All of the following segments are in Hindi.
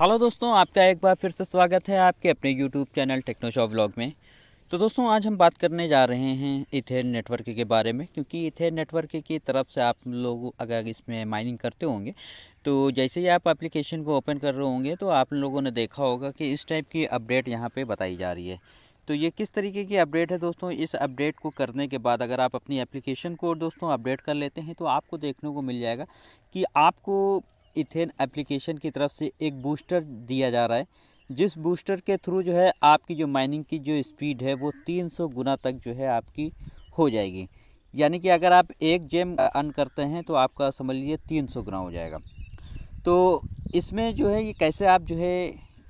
हेलो दोस्तों आपका एक बार फिर से स्वागत है आपके अपने यूट्यूब चैनल टेक्नोशॉप व्लॉग में तो दोस्तों आज हम बात करने जा रहे हैं इथे नेटवर्क के बारे में क्योंकि इथे नेटवर्क की तरफ से आप लोग अगर इसमें माइनिंग करते होंगे तो जैसे ही आप एप्लीकेशन को ओपन कर रहे होंगे तो आप लोगों ने देखा होगा कि इस टाइप की अपडेट यहाँ पर बताई जा रही है तो ये किस तरीके की अपडेट है दोस्तों इस अपडेट को करने के बाद अगर आप अपनी एप्लीकेशन को दोस्तों अपडेट कर लेते हैं तो आपको देखने को मिल जाएगा कि आपको इथेन एप्लीकेशन की तरफ से एक बूस्टर दिया जा रहा है जिस बूस्टर के थ्रू जो है आपकी जो माइनिंग की जो स्पीड है वो 300 गुना तक जो है आपकी हो जाएगी यानी कि अगर आप एक जेम अन करते हैं तो आपका समझ लीजिए 300 गुना हो जाएगा तो इसमें जो है ये कैसे आप जो है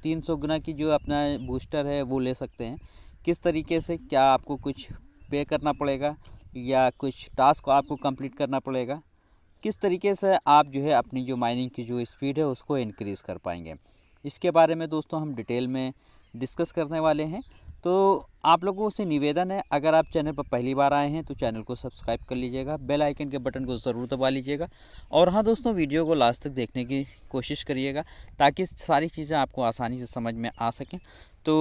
300 गुना की जो अपना बूस्टर है वो ले सकते हैं किस तरीके से क्या आपको कुछ पे करना पड़ेगा या कुछ टास्क आपको कंप्लीट करना पड़ेगा किस तरीके से आप जो है अपनी जो माइनिंग की जो स्पीड है उसको इनक्रीज़ कर पाएंगे इसके बारे में दोस्तों हम डिटेल में डिस्कस करने वाले हैं तो आप लोगों से निवेदन है अगर आप चैनल पर पहली बार आए हैं तो चैनल को सब्सक्राइब कर लीजिएगा बेल आइकन के बटन को ज़रूर दबा लीजिएगा और हाँ दोस्तों वीडियो को लास्ट तक देखने की कोशिश करिएगा ताकि सारी चीज़ें आपको आसानी से समझ में आ सकें तो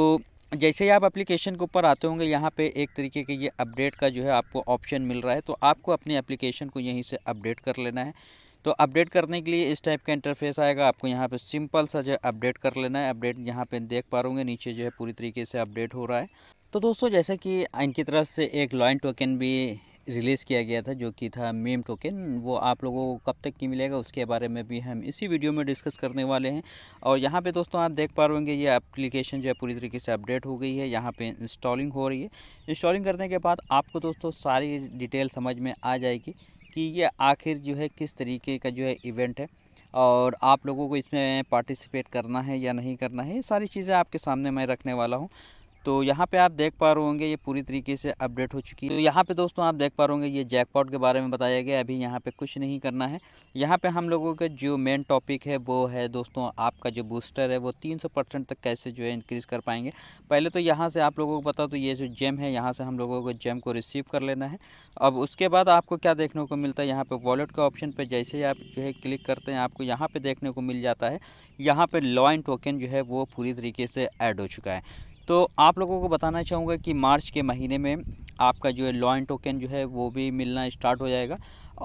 जैसे ही आप एप्लीकेशन के ऊपर आते होंगे यहाँ पे एक तरीके के ये अपडेट का जो है आपको ऑप्शन मिल रहा है तो आपको अपने एप्लीकेशन को यहीं से अपडेट कर लेना है तो अपडेट करने के लिए इस टाइप का इंटरफेस आएगा आपको यहाँ पे सिंपल सा जो है अपडेट कर लेना है अपडेट यहाँ पे देख पा रूँगे नीचे जो है पूरी तरीके से अपडेट हो रहा है तो दोस्तों जैसे कि इनकी तरफ से एक लॉइन टोकन भी रिलीज़ किया गया था जो कि था मीम टोकन वो आप लोगों को कब तक की मिलेगा उसके बारे में भी हम इसी वीडियो में डिस्कस करने वाले हैं और यहाँ पे दोस्तों आप देख पा रहे होंगे ये एप्लीकेशन जो है पूरी तरीके से अपडेट हो गई है यहाँ पे इंस्टॉलिंग हो रही है इंस्टॉलिंग करने के बाद आपको दोस्तों सारी डिटेल समझ में आ जाएगी कि ये आखिर जो है किस तरीके का जो है इवेंट है और आप लोगों को इसमें पार्टिसिपेट करना है या नहीं करना है ये सारी चीज़ें आपके सामने मैं रखने वाला हूँ तो यहाँ पे आप देख पा रहे होंगे ये पूरी तरीके से अपडेट हो चुकी है तो यहाँ पे दोस्तों आप देख पा रहे होंगे ये जैकपॉट के बारे में बताया गया अभी यहाँ पे कुछ नहीं करना है यहाँ पे हम लोगों का जो मेन टॉपिक है वो है दोस्तों आपका जो बूस्टर है वो तीन सौ परसेंट तक कैसे जो है इंक्रीज़ कर पाएंगे पहले तो यहाँ से आप लोगों को पता तो ये जो जेम है यहाँ से हम लोगों को जेम को रिसीव कर लेना है अब उसके बाद आपको क्या देखने को मिलता है यहाँ पर वॉलेट के ऑप्शन पर जैसे ही आप जो है क्लिक करते हैं आपको यहाँ पर देखने को मिल जाता है यहाँ पर लॉइन टोकन जो है वो पूरी तरीके से ऐड हो चुका है तो आप लोगों को बताना चाहूँगा कि मार्च के महीने में आपका जो है लॉइन टोकन जो है वो भी मिलना स्टार्ट हो जाएगा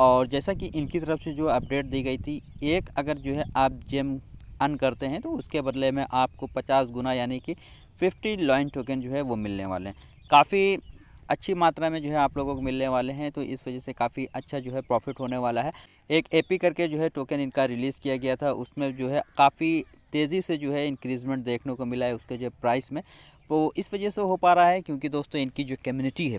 और जैसा कि इनकी तरफ से जो अपडेट दी गई थी एक अगर जो है आप जेम अन करते हैं तो उसके बदले में आपको पचास गुना यानी कि फिफ्टी लॉइन टोकन जो है वो मिलने वाले हैं काफ़ी अच्छी मात्रा में जो है आप लोगों को मिलने वाले हैं तो इस वजह से काफ़ी अच्छा जो है प्रॉफिट होने वाला है एक एपी करके जो है टोकन इनका रिलीज़ किया गया था उसमें जो है काफ़ी तेज़ी से जो है इंक्रीजमेंट देखने को मिला है उसके जो प्राइस में वो तो इस वजह से हो पा रहा है क्योंकि दोस्तों इनकी जो कम्युनिटी है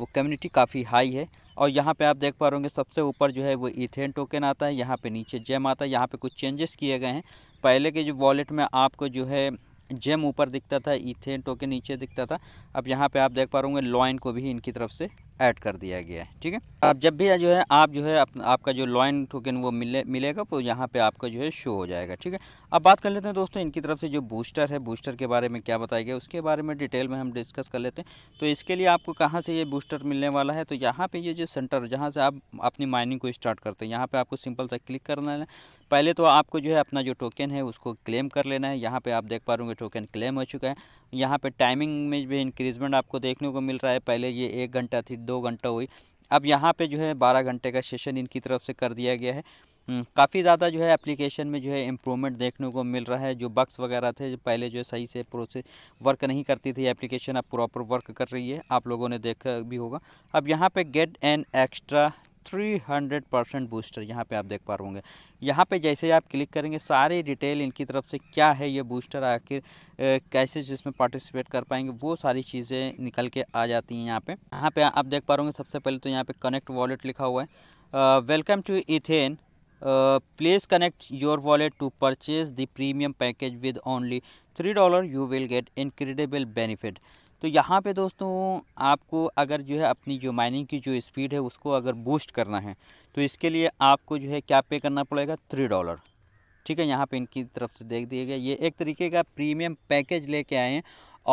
वो कम्युनिटी काफ़ी हाई है और यहाँ पे आप देख पा रहे होंगे सबसे ऊपर जो है वो इथेन टोकन आता है यहाँ पे नीचे जेम आता है यहाँ पे कुछ चेंजेस किए गए हैं पहले के जो वॉलेट में आपको जो है जेम ऊपर दिखता था इथेन टोकन नीचे दिखता था अब यहाँ पे आप देख पा रहे होंगे लॉइन को भी इनकी तरफ से ऐड कर दिया गया है ठीक है अब जब भी जो है आप जो है आप, आपका जो लॉइन टोकन वो मिले मिलेगा वो यहाँ पर आपका जो है शो हो जाएगा ठीक है अब बात कर लेते हैं दोस्तों इनकी तरफ से जो बूस्टर है बूस्टर के बारे में क्या बताया गया उसके बारे में डिटेल में हम डिस्कस कर लेते हैं तो इसके लिए आपको कहाँ से ये बूस्टर मिलने वाला है तो यहाँ पे ये जो सेंटर जहाँ से आप अपनी माइनिंग को स्टार्ट करते हैं यहाँ पे आपको सिंपल सा क्लिक करना है पहले तो आपको जो है अपना जो टोकन है उसको क्लेम कर लेना है यहाँ पर आप देख पा रहे टोकन क्लेम हो चुका है यहाँ पर टाइमिंग में भी इंक्रीजमेंट आपको देखने को मिल रहा है पहले ये एक घंटा थी दो घंटा हुई अब यहाँ पर जो है बारह घंटे का सेशन इनकी तरफ से कर दिया गया है हम्म, काफ़ी ज़्यादा जो है एप्लीकेशन में जो है इम्प्रूवमेंट देखने को मिल रहा है जो बक्स वगैरह थे जो पहले जो है सही से प्रोसेस वर्क नहीं करती थी एप्लीकेशन अब प्रॉपर वर्क कर रही है आप लोगों ने देखा भी होगा अब यहाँ पे get an extra three hundred percent booster यहाँ पे आप देख पा रहे होंगे यहाँ पे जैसे आप क्लिक करेंगे सारे डिटेल इनकी तरफ से क्या है ये बूस्टर आखिर कैसे जिसमें पार्टिसिपेट कर पाएंगे वो सारी चीज़ें निकल के आ जाती हैं यहाँ पे यहाँ पे आप देख पा रहे होंगे सबसे पहले तो यहाँ पे कनेक्ट वॉलेट लिखा हुआ है welcome to Ethan please connect your wallet to purchase the premium package with only three dollar you will get incredible benefit तो यहाँ पे दोस्तों आपको अगर जो है अपनी जो माइनिंग की जो स्पीड है उसको अगर बूस्ट करना है तो इसके लिए आपको जो है क्या पे करना पड़ेगा थ्री डॉलर ठीक है यहाँ पे इनकी तरफ से देख दिया गया ये एक तरीके का प्रीमियम पैकेज लेके आए हैं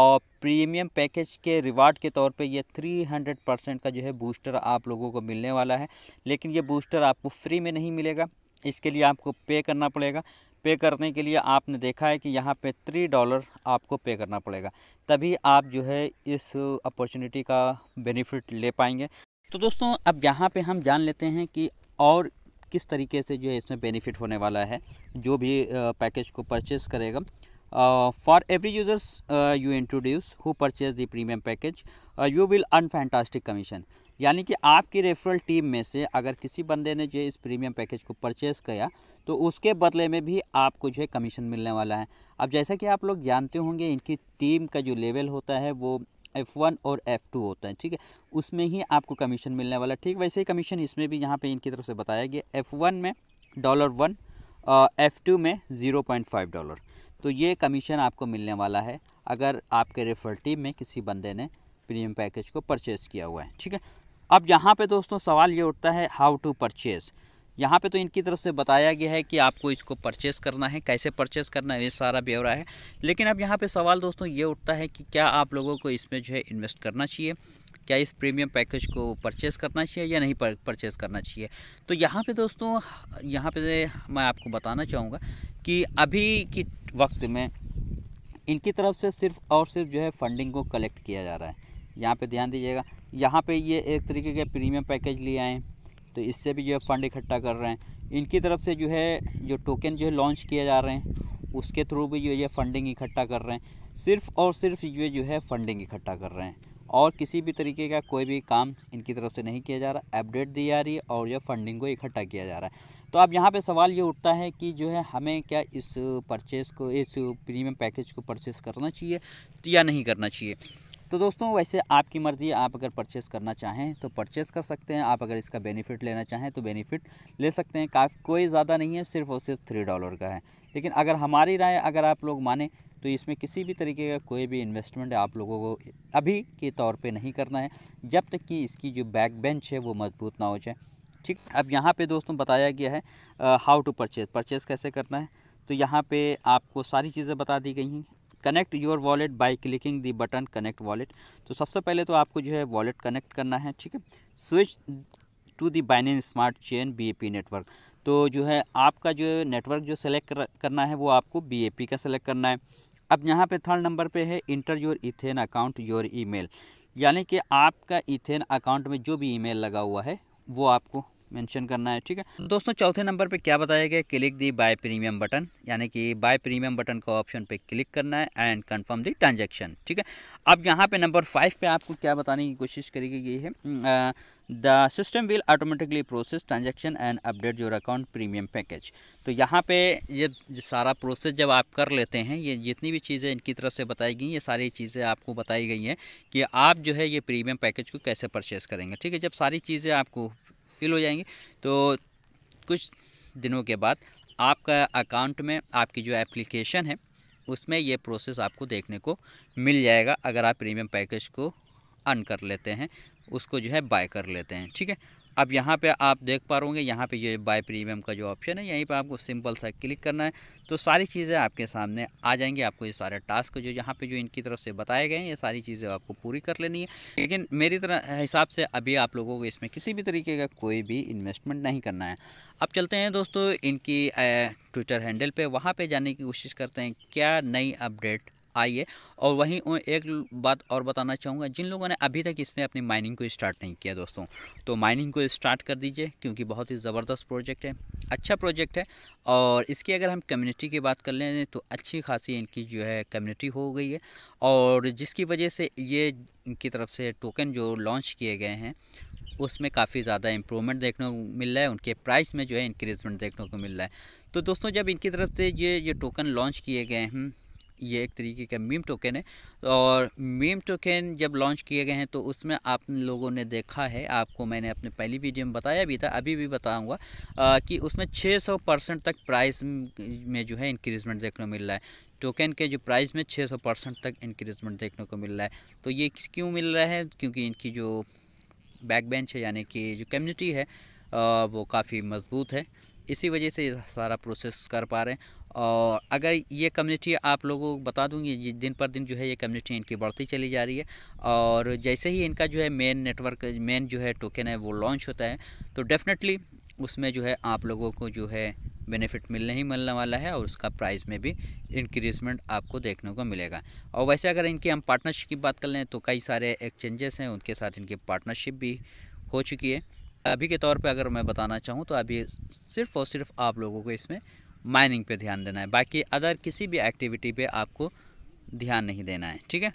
और प्रीमियम पैकेज के रिवार्ड के तौर पे ये हंड्रेड परसेंट का जो है बूस्टर आप लोगों को मिलने वाला है लेकिन ये बूस्टर आपको फ्री में नहीं मिलेगा इसके लिए आपको पे करना पड़ेगा पे करने के लिए आपने देखा है कि यहाँ पे थ्री डॉलर आपको पे करना पड़ेगा तभी आप जो है इस अपॉर्चुनिटी का बेनिफिट ले पाएंगे तो दोस्तों अब यहाँ पे हम जान लेते हैं कि और किस तरीके से जो है इसमें बेनिफिट होने वाला है जो भी पैकेज को परचेस करेगा for every users you introduce who purchase the premium package you will earn fantastic commission यानी कि आपकी रेफरल टीम में से अगर किसी बंदे ने जो इस प्रीमियम पैकेज को परचेस किया तो उसके बदले में भी आपको जो है कमीशन मिलने वाला है अब जैसा कि आप लोग जानते होंगे इनकी टीम का जो लेवल होता है वो एफ़ वन और एफ़ टू होता है ठीक है उसमें ही आपको कमीशन मिलने वाला ठीक वैसे ही कमीशन इसमें भी यहाँ पे इनकी तरफ से बताया गया एफ़ वन में डॉलर वन एफ़ टू में ज़ीरो पॉइंट फाइव डॉलर तो ये कमीशन आपको मिलने वाला है अगर आपके रेफरल टीम में किसी बंदे ने प्रीमियम पैकेज को परचेज़ किया हुआ है ठीक है अब यहाँ पे दोस्तों सवाल ये उठता है हाउ टू परचेज़ यहाँ पे तो इनकी तरफ से बताया गया है कि आपको इसको परचेस करना है कैसे परचेस करना है ये सारा ब्यौरा है लेकिन अब यहाँ पे सवाल दोस्तों ये उठता है कि क्या आप लोगों को इसमें जो है इन्वेस्ट करना चाहिए क्या इस प्रीमियम पैकेज को परचेस करना चाहिए या नहीं परचेस करना चाहिए तो यहाँ पर दोस्तों यहाँ पर मैं आपको बताना चाहूँगा कि अभी के वक्त में इनकी तरफ से सिर्फ और सिर्फ जो है फंडिंग को कलेक्ट किया जा रहा है यहाँ पे ध्यान दीजिएगा यहाँ पे ये एक तरीके के प्रीमियम पैकेज लिए आए हैं तो इससे भी जो है फ़ंड इकट्ठा कर रहे हैं इनकी तरफ से जो है जो टोकन जो है लॉन्च किए जा रहे हैं उसके थ्रू भी जो ये फंडिंग इकट्ठा कर रहे हैं सिर्फ और सिर्फ ये जो है फंडिंग इकट्ठा कर रहे हैं और किसी भी तरीके का कोई भी काम इनकी तरफ से नहीं किया जा रहा अपडेट दी जा रही है और यह फंडिंग को इकट्ठा किया जा रहा है तो अब यहाँ पे सवाल ये उठता है कि जो है हमें क्या इस परचेज़ को इस प्रीमियम पैकेज को परचेस करना चाहिए या नहीं करना चाहिए तो दोस्तों वैसे आपकी मर्ज़ी आप अगर परचेस करना चाहें तो परचेस कर सकते हैं आप अगर इसका बेनिफिट लेना चाहें तो बेनिफिट ले सकते हैं काफ़ी कोई ज़्यादा नहीं है सिर्फ और सिर्फ थ्री डॉलर का है लेकिन अगर हमारी राय अगर आप लोग माने तो इसमें किसी भी तरीके का कोई भी इन्वेस्टमेंट आप लोगों को अभी के तौर पर नहीं करना है जब तक कि इसकी जो बैक बेंच है वो मजबूत ना हो जाए ठीक अब यहाँ पर दोस्तों बताया गया है हाउ टू परचेज़ परचेज़ कैसे करना है तो यहाँ पे आपको सारी चीज़ें बता दी गई हैं connect your wallet by clicking the button connect wallet तो सबसे पहले तो आपको जो है वॉलेट कनेक्ट करना है ठीक है switch to the Binance smart chain P network तो जो है आपका जो नेटवर्क जो सेलेक्ट करना है वो आपको पी का सेलेक्ट करना है अब यहाँ पे थर्ड नंबर पे है enter your Ethan account your email यानी कि आपका इथेन अकाउंट में जो भी ईमेल लगा हुआ है वो आपको मेंशन करना है ठीक है दोस्तों चौथे नंबर पे क्या बताया गया click the buy premium button यानी कि बाय प्रीमियम बटन का ऑप्शन पे क्लिक करना है एंड कंफर्म दी ट्रांजेक्शन ठीक है अब यहाँ पे नंबर फाइव पे आपको क्या बताने की कोशिश करी गई है the system will automatically process transaction and update your account premium package तो यहाँ पे ये सारा प्रोसेस जब आप कर लेते हैं ये जितनी भी चीज़ें इनकी तरफ से बताई गई ये सारी चीज़ें आपको बताई गई हैं कि आप जो है ये प्रीमियम पैकेज को कैसे परचेस करेंगे ठीक है जब सारी चीज़ें आपको फिल हो जाएंगे तो कुछ दिनों के बाद आपका अकाउंट में आपकी जो एप्लीकेशन है उसमें ये प्रोसेस आपको देखने को मिल जाएगा अगर आप प्रीमियम पैकेज को अन कर लेते हैं उसको जो है बाय कर लेते हैं ठीक है अब यहाँ पे आप देख पा रहे यहाँ पे ये बाय प्रीमियम का जो ऑप्शन है यहीं पे आपको सिंपल सा क्लिक करना है तो सारी चीज़ें आपके सामने आ जाएंगी आपको ये सारे टास्क जो यहाँ पे जो इनकी तरफ से बताए गए हैं ये सारी चीज़ें आपको पूरी कर लेनी है लेकिन मेरी तरह हिसाब से अभी आप लोगों को इसमें किसी भी तरीके का कोई भी इन्वेस्टमेंट नहीं करना है अब चलते हैं दोस्तों इनकी ट्विटर हैंडल पर वहाँ पर जाने की कोशिश करते हैं क्या नई अपडेट आई है और वहीं एक बात और बताना चाहूँगा जिन लोगों ने अभी तक इसमें अपनी माइनिंग को स्टार्ट नहीं किया दोस्तों तो माइनिंग को स्टार्ट कर दीजिए क्योंकि बहुत ही ज़बरदस्त प्रोजेक्ट है अच्छा प्रोजेक्ट है और इसकी अगर हम कम्युनिटी की बात कर लें तो अच्छी खासी इनकी जो है कम्युनिटी हो गई है और जिसकी वजह से ये इनकी तरफ से टोकन जो लॉन्च किए गए हैं उसमें काफ़ी ज़्यादा इम्प्रूवमेंट देखने को मिल रहा है उनके प्राइस में जो है इंक्रीजमेंट देखने को मिल रहा है तो दोस्तों जब इनकी तरफ से ये ये टोकन लॉन्च किए गए हैं ये एक तरीके का मीम टोकन है और मीम टोकन जब लॉन्च किए गए हैं तो उसमें आप लोगों ने देखा है आपको मैंने अपने पहली वीडियो में बताया भी था अभी भी बताऊँगा कि उसमें 600 परसेंट तक प्राइस में जो है इंक्रीजमेंट देखने को मिल रहा है टोकन के जो प्राइस में 600 परसेंट तक इंक्रीजमेंट देखने को मिल रहा है तो ये क्यों मिल रहा है क्योंकि इनकी जो बैक बेंच है यानी कि जो कम्युनिटी है वो काफ़ी मजबूत है इसी वजह से सारा प्रोसेस कर पा रहे हैं और अगर ये कम्युनिटी आप लोगों को बता दूँगी दिन पर दिन जो है ये कम्युनिटी इनकी बढ़ती चली जा रही है और जैसे ही इनका जो है मेन नेटवर्क मेन जो है टोकन है वो लॉन्च होता है तो डेफिनेटली उसमें जो है आप लोगों को जो है बेनिफिट मिलने ही मिलने वाला है और उसका प्राइस में भी इंक्रीजमेंट आपको देखने को मिलेगा और वैसे अगर इनकी हम पार्टनरशिप की बात कर लें तो कई सारे एक्सचेंजेस हैं उनके साथ इनकी पार्टनरशिप भी हो चुकी है अभी के तौर पे अगर मैं बताना चाहूँ तो अभी सिर्फ़ और सिर्फ आप लोगों को इसमें माइनिंग पे ध्यान देना है बाकी अदर किसी भी एक्टिविटी पे आपको ध्यान नहीं देना है ठीक है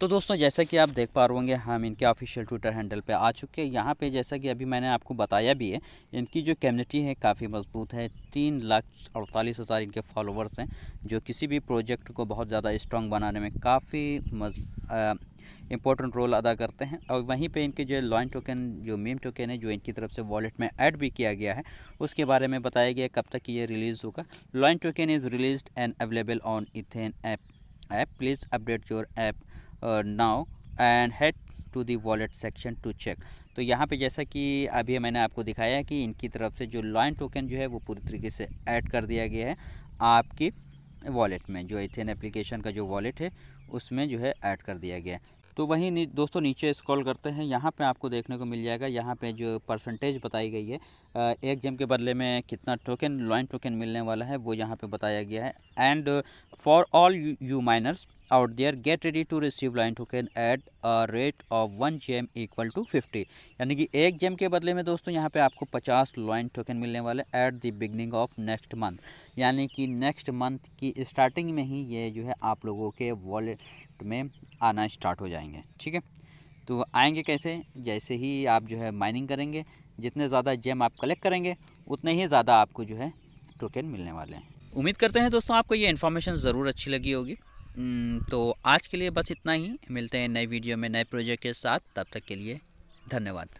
तो दोस्तों जैसा कि आप देख पा रहे होंगे हम इनके ऑफिशियल ट्विटर हैंडल पे आ चुके हैं यहाँ पे जैसा कि अभी मैंने आपको बताया भी है इनकी जो कम्युनिटी है काफ़ी मजबूत है तीन लाख अड़तालीस हज़ार इनके फॉलोअर्स हैं जो किसी भी प्रोजेक्ट को बहुत ज़्यादा स्ट्रॉन्ग बनाने में काफ़ी इंपॉर्टेंट रोल अदा करते हैं और वहीं पे इनके जो लॉइन टोकन जो मीम टोकन है जो इनकी तरफ से वॉलेट में ऐड भी किया गया है उसके बारे में बताया गया कब तक ये रिलीज़ होगा line token is release and available on Athene app app please update your app now and head to the wallet section to check तो यहाँ पे जैसा कि अभी मैंने आपको दिखाया कि इनकी तरफ से जो लॉइन टोकन जो है वो पूरी तरीके से ऐड कर दिया गया है आपकी वॉलेट में जो इथेन एप्लीकेशन का जो वॉलेट है उसमें जो है ऐड कर दिया गया है तो वहीं नी, दोस्तों नीचे स्क्रॉल करते हैं यहाँ पे आपको देखने को मिल जाएगा यहाँ पे जो परसेंटेज बताई गई है एक जम के बदले में कितना टोकन लॉइन टोकन मिलने वाला है वो यहाँ पे बताया गया है and for all you miners out there get ready to receive line token at rate of one one gem equal to fifty यानी कि एक जेम के बदले में दोस्तों यहाँ पे आपको पचास लॉइन टोकन मिलने वाले at the beginning of next month यानी कि नेक्स्ट मंथ की स्टार्टिंग में ही ये जो है आप लोगों के वॉलेट में आना स्टार्ट हो जाएंगे ठीक है तो आएंगे कैसे जैसे ही आप जो है माइनिंग करेंगे जितने ज़्यादा जेम आप कलेक्ट करेंगे उतने ही ज़्यादा आपको जो है टोकन मिलने वाले हैं उम्मीद करते हैं दोस्तों आपको ये इन्फॉर्मेशन ज़रूर अच्छी लगी होगी हम्म, तो आज के लिए बस इतना ही मिलते हैं नए वीडियो में नए प्रोजेक्ट के साथ तब तक के लिए धन्यवाद